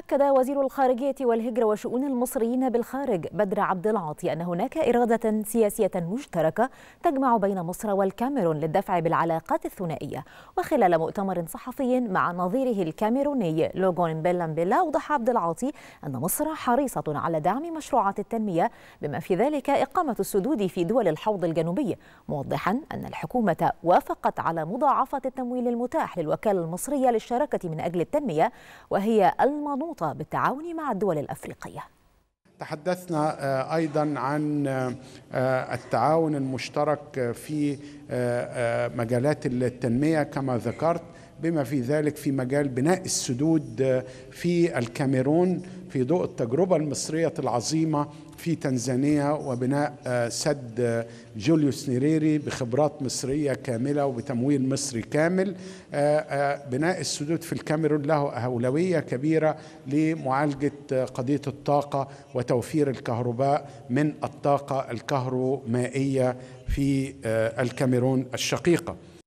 أكد وزير الخارجية والهجرة وشؤون المصريين بالخارج بدر عبد العاطي أن هناك إرادة سياسية مشتركة تجمع بين مصر والكاميرون للدفع بالعلاقات الثنائية وخلال مؤتمر صحفي مع نظيره الكاميروني لوغون بيلامبيلا أوضح عبد العاطي أن مصر حريصة على دعم مشروعات التنمية بما في ذلك إقامة السدود في دول الحوض الجنوبي موضحا أن الحكومة وافقت على مضاعفة التمويل المتاح للوكالة المصرية للشراكة من أجل التنمية وهي المنوط المنوطة بالتعاون مع الدول الأفريقية تحدثنا آه، ايضا عن آه، التعاون المشترك في آه، مجالات التنميه كما ذكرت بما في ذلك في مجال بناء السدود في الكاميرون في ضوء التجربة المصرية العظيمة في تنزانيا وبناء آه، سد آه، جوليوس نيريري بخبرات مصرية كاملة وبتمويل مصري كامل آه، بناء السدود في الكاميرون له أولوية كبيرة لمعالجة قضية الطاقة وتوفير الكهرباء من الطاقة الكهرومائية في الكاميرون الشقيقة